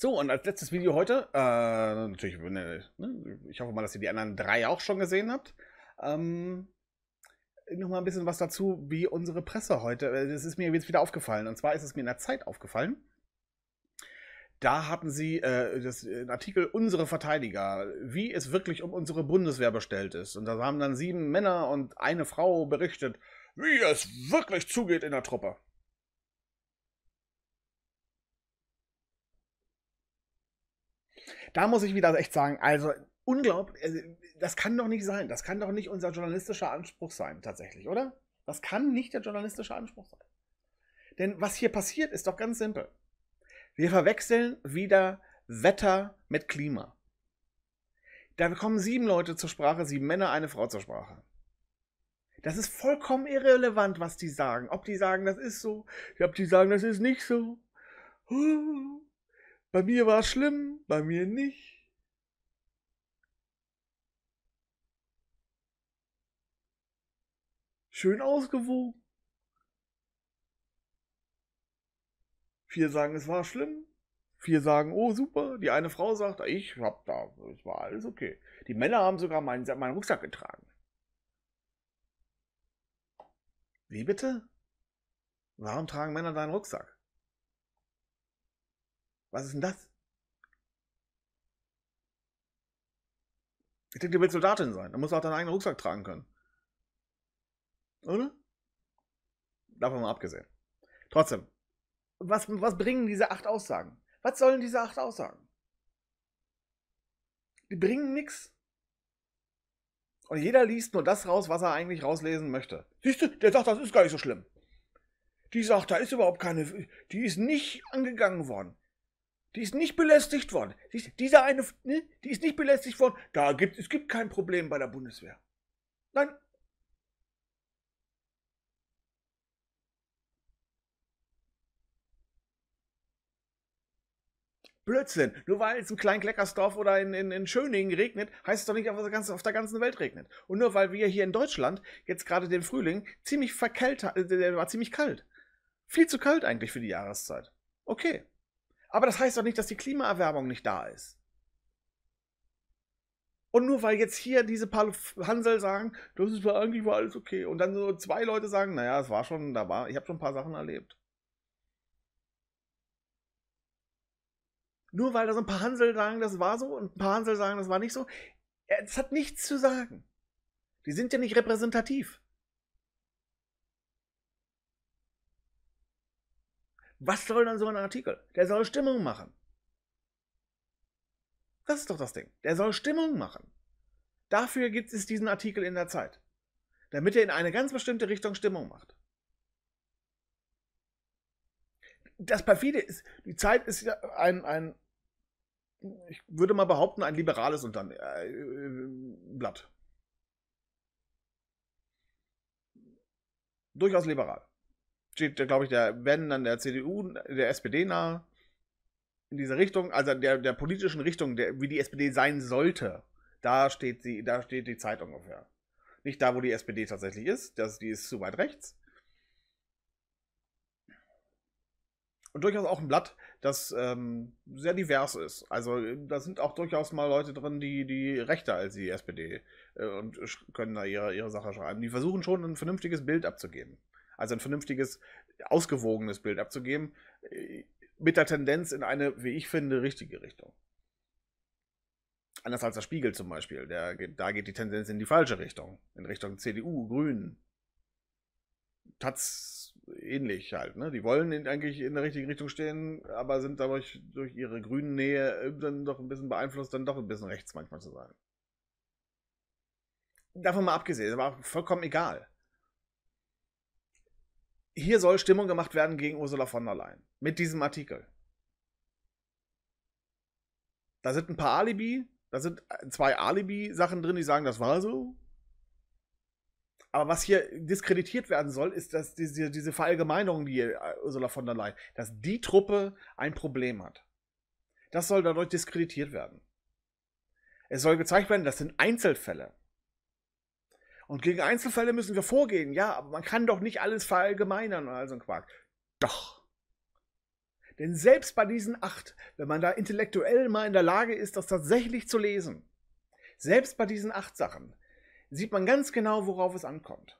So, und als letztes Video heute, äh, natürlich, ne, ich hoffe mal, dass ihr die anderen drei auch schon gesehen habt. Ähm, Nochmal ein bisschen was dazu, wie unsere Presse heute, äh, das ist mir jetzt wieder aufgefallen. Und zwar ist es mir in der Zeit aufgefallen. Da hatten sie äh, das, den äh, Artikel Unsere Verteidiger, wie es wirklich um unsere Bundeswehr bestellt ist. Und da haben dann sieben Männer und eine Frau berichtet, wie es wirklich zugeht in der Truppe. Da muss ich wieder echt sagen, also unglaublich, äh, das kann doch nicht sein. Das kann doch nicht unser journalistischer Anspruch sein, tatsächlich, oder? Das kann nicht der journalistische Anspruch sein. Denn was hier passiert, ist doch ganz simpel. Wir verwechseln wieder Wetter mit Klima. Da kommen sieben Leute zur Sprache, sieben Männer, eine Frau zur Sprache. Das ist vollkommen irrelevant, was die sagen. Ob die sagen, das ist so, ob die sagen, das ist nicht so. Bei mir war es schlimm, bei mir nicht. Schön ausgewogen. Vier sagen, es war schlimm. Vier sagen, oh super. Die eine Frau sagt, ich hab da, es war alles okay. Die Männer haben sogar meinen, meinen Rucksack getragen. Wie bitte? Warum tragen Männer deinen Rucksack? Was ist denn das? Ich denke, du willst Soldatin sein. Dann musst du auch deinen eigenen Rucksack tragen können. Oder? Davon mal abgesehen. Trotzdem, was, was bringen diese acht Aussagen? Was sollen diese acht Aussagen? Die bringen nichts. Und jeder liest nur das raus, was er eigentlich rauslesen möchte. Siehst du, der sagt, das ist gar nicht so schlimm. Die sagt, da ist überhaupt keine, die ist nicht angegangen worden. Die ist nicht belästigt worden. Siehst, du, dieser eine, ne, die ist nicht belästigt worden. Da gibt es gibt kein Problem bei der Bundeswehr. Nein, Blödsinn. Nur weil es in Kleinkleckersdorf oder in, in, in Schöningen regnet, heißt es doch nicht, dass es auf der ganzen Welt regnet. Und nur weil wir hier in Deutschland jetzt gerade den Frühling ziemlich verkältet, äh, der war ziemlich kalt. Viel zu kalt eigentlich für die Jahreszeit. Okay. Aber das heißt doch nicht, dass die Klimaerwärmung nicht da ist. Und nur weil jetzt hier diese paar Hansel sagen, das ist eigentlich war alles okay. Und dann so zwei Leute sagen, naja, es war schon, da war, ich habe schon ein paar Sachen erlebt. Nur weil da so ein paar Hansel sagen, das war so und ein paar Hansel sagen, das war nicht so. Es hat nichts zu sagen. Die sind ja nicht repräsentativ. Was soll dann so ein Artikel? Der soll Stimmung machen. Das ist doch das Ding. Der soll Stimmung machen. Dafür gibt es diesen Artikel in der Zeit. Damit er in eine ganz bestimmte Richtung Stimmung macht. das perfide ist, die Zeit ist ja ein, ein ich würde mal behaupten, ein liberales äh, äh, Blatt. Durchaus liberal. Steht, glaube ich, der, wenn dann der CDU, der SPD nahe, in dieser Richtung, also der, der politischen Richtung, der, wie die SPD sein sollte, da steht sie, da steht die Zeit ungefähr. Nicht da, wo die SPD tatsächlich ist, das, die ist zu weit rechts, und durchaus auch ein Blatt, das ähm, sehr divers ist. Also da sind auch durchaus mal Leute drin, die, die rechter als die SPD äh, und können da ihre, ihre Sache schreiben. Die versuchen schon ein vernünftiges Bild abzugeben. Also ein vernünftiges, ausgewogenes Bild abzugeben, äh, mit der Tendenz in eine, wie ich finde, richtige Richtung. Anders als der Spiegel zum Beispiel. Der, da geht die Tendenz in die falsche Richtung. In Richtung CDU, Grünen. Taz ähnlich halt. Ne? Die wollen eigentlich in der richtigen Richtung stehen, aber sind dadurch durch ihre grünen Nähe äh, dann doch ein bisschen beeinflusst, dann doch ein bisschen rechts manchmal zu sein. Davon mal abgesehen, aber vollkommen egal. Hier soll Stimmung gemacht werden gegen Ursula von der Leyen. Mit diesem Artikel. Da sind ein paar Alibi, da sind äh, zwei Alibi-Sachen drin, die sagen, das war so. Aber was hier diskreditiert werden soll, ist, dass diese, diese Verallgemeinerung, die äh, Ursula von der Leyen, dass die Truppe ein Problem hat. Das soll dadurch diskreditiert werden. Es soll gezeigt werden, das sind Einzelfälle. Und gegen Einzelfälle müssen wir vorgehen. Ja, aber man kann doch nicht alles verallgemeinern und all so ein Quark. Doch. Denn selbst bei diesen acht, wenn man da intellektuell mal in der Lage ist, das tatsächlich zu lesen, selbst bei diesen acht Sachen sieht man ganz genau, worauf es ankommt.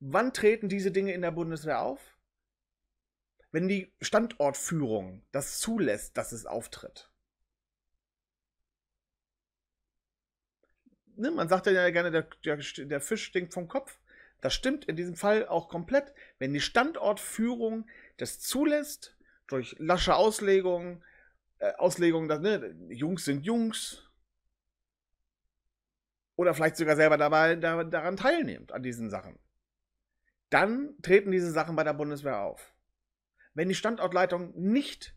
Wann treten diese Dinge in der Bundeswehr auf? Wenn die Standortführung das zulässt, dass es auftritt. Ne, man sagt ja gerne, der, der, Fisch stinkt vom Kopf. Das stimmt in diesem Fall auch komplett. Wenn die Standortführung das zulässt, durch lasche Auslegung, äh, Auslegung, dass, ne, Jungs sind Jungs, oder vielleicht sogar selber dabei, daran teilnimmt, an diesen Sachen, dann treten diese Sachen bei der Bundeswehr auf. Wenn die Standortleitung nicht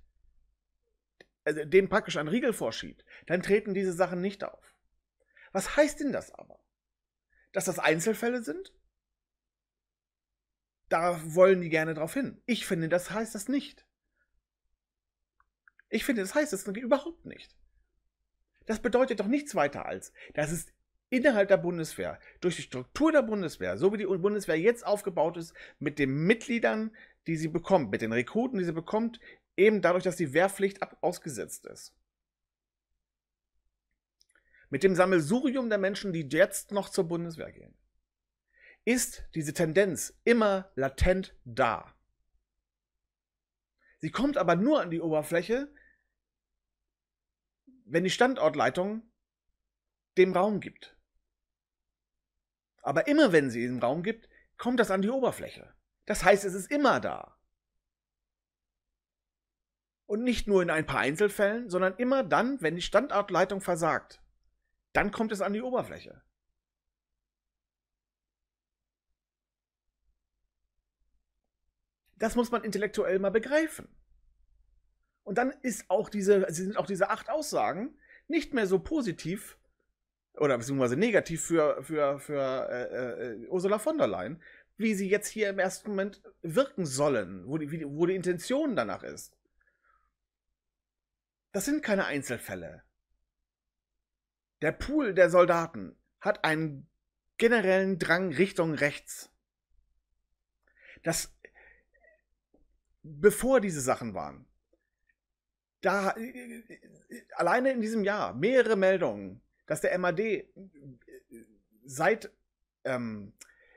also dem praktisch einen Riegel vorschiebt, dann treten diese Sachen nicht auf. Was heißt denn das aber? Dass das Einzelfälle sind? Da wollen die gerne drauf hin. Ich finde, das heißt das nicht. Ich finde, das heißt das überhaupt nicht. Das bedeutet doch nichts weiter als, das ist innerhalb der Bundeswehr, durch die Struktur der Bundeswehr, so wie die Bundeswehr jetzt aufgebaut ist, mit den Mitgliedern, die sie bekommt, mit den Rekruten, die sie bekommt, eben dadurch, dass die Wehrpflicht ausgesetzt ist. Mit dem Sammelsurium der Menschen, die jetzt noch zur Bundeswehr gehen, ist diese Tendenz immer latent da. Sie kommt aber nur an die Oberfläche, wenn die Standortleitung dem Raum gibt. Aber immer wenn sie den Raum gibt, kommt das an die Oberfläche. Das heißt, es ist immer da. Und nicht nur in ein paar Einzelfällen, sondern immer dann, wenn die Standortleitung versagt. Dann kommt es an die Oberfläche. Das muss man intellektuell mal begreifen. Und dann ist auch diese, sind auch diese acht Aussagen nicht mehr so positiv oder beziehungsweise negativ für, für, für äh, äh, Ursula von der Leyen, wie sie jetzt hier im ersten Moment wirken sollen, wo die, wo die Intention danach ist. Das sind keine Einzelfälle. Der Pool der Soldaten hat einen generellen Drang Richtung rechts. Das, bevor diese Sachen waren, da, äh, äh, alleine in diesem Jahr mehrere Meldungen dass der MAD äh, seit, ähm,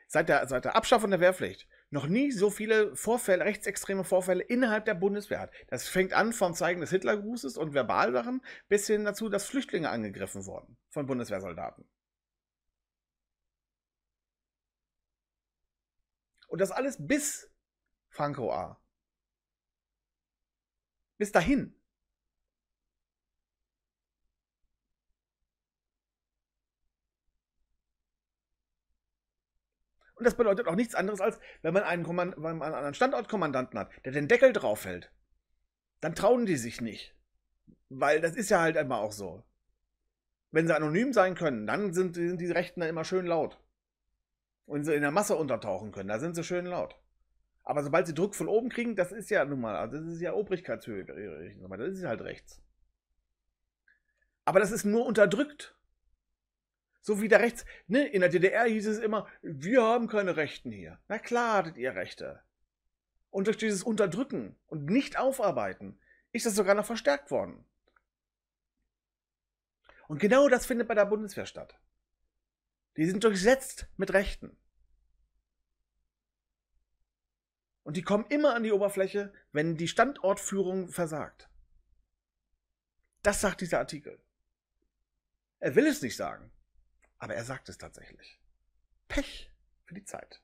seit, der, seit der Abschaffung der Wehrpflicht noch nie so viele Vorfälle, rechtsextreme Vorfälle innerhalb der Bundeswehr hat. Das fängt an vom Zeigen des Hitlergrußes und Verbalsachen bis hin dazu, dass Flüchtlinge angegriffen wurden von Bundeswehrsoldaten. Und das alles bis Franco A. Bis dahin. Und das bedeutet auch nichts anderes, als wenn man einen, Kommand wenn man einen Standortkommandanten hat, der den Deckel draufhält, dann trauen die sich nicht. Weil das ist ja halt immer auch so. Wenn sie anonym sein können, dann sind, sind die Rechten dann immer schön laut. Und sie in der Masse untertauchen können, da sind sie schön laut. Aber sobald sie Druck von oben kriegen, das ist ja nun mal, also das ist ja Obrigkeitshöhe, das ist halt rechts. Aber das ist nur unterdrückt. So wie da rechts, ne, in der DDR hieß es immer, wir haben keine Rechten hier. Na klar hattet ihr Rechte. Und durch dieses Unterdrücken und nicht aufarbeiten ist das sogar noch verstärkt worden. Und genau das findet bei der Bundeswehr statt. Die sind durchsetzt mit Rechten. Und die kommen immer an die Oberfläche, wenn die Standortführung versagt. Das sagt dieser Artikel. Er will es nicht sagen. Aber er sagt es tatsächlich. Pech für die Zeit.